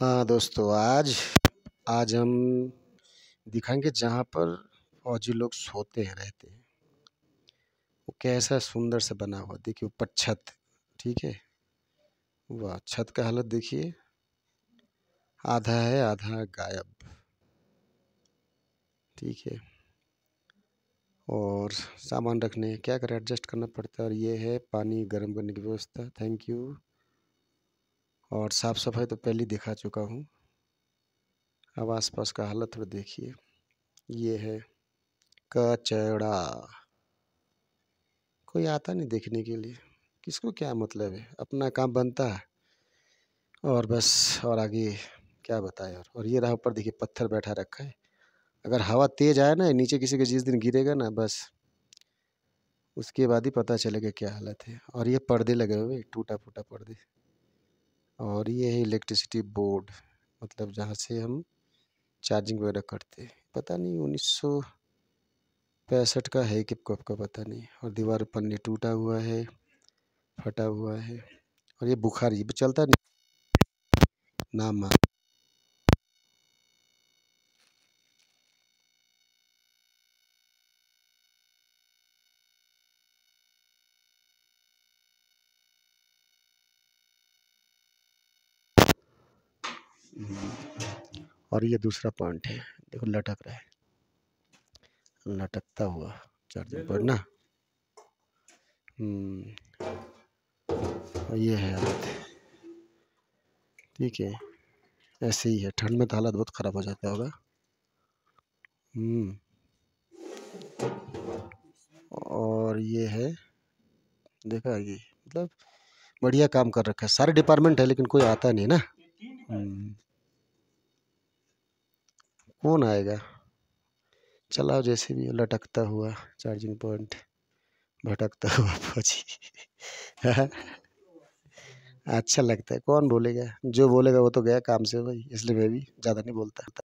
हाँ दोस्तों आज आज हम दिखाएंगे जहाँ पर फौजी लोग सोते हैं रहते हैं वो कैसा सुंदर से बना हुआ देखिए ऊपर छत ठीक है वाह छत का हालत देखिए आधा है आधा गायब ठीक है और सामान रखने क्या करें एडजस्ट करना पड़ता है और ये है पानी गर्म करने की व्यवस्था थैंक यू और साफ़ सफाई तो पहले दिखा चुका हूँ अब आसपास का हालत थोड़ा देखिए ये है कचड़ा कोई आता नहीं देखने के लिए किसको क्या मतलब है अपना काम बनता है और बस और आगे क्या बताएं और और ये रहा ऊपर देखिए पत्थर बैठा रखा है अगर हवा तेज आए ना नीचे किसी के जिस दिन गिरेगा ना बस उसके बाद ही पता चलेगा क्या हालत है और ये पर्दे लगे हुए टूटा फूटा पर्दे और ये है इलेक्ट्रिसिटी बोर्ड मतलब जहाँ से हम चार्जिंग वगैरह करते हैं पता नहीं उन्नीस पैंसठ का है कि कब का पता नहीं और दीवार पन्ने टूटा हुआ है फटा हुआ है और ये बुखारी ये चलता नहीं नाम और ये दूसरा पॉइंट है देखो लटक रहा है लटकता हुआ चार्जिंग पॉइंट ना हम्म, ये है हालत ठीक है ऐसे ही है ठंड में तो हालत बहुत ख़राब हो जाता होगा हम्म, और ये है देखा ये मतलब बढ़िया काम कर रखा है सारे डिपार्टमेंट है लेकिन कोई आता नहीं ना हम्म। कौन आएगा चलाओ जैसे भी लटकता हुआ चार्जिंग पॉइंट भटकता हुआ फौजी अच्छा लगता है कौन बोलेगा जो बोलेगा वो तो गया काम से भाई इसलिए मैं भी ज़्यादा नहीं बोलता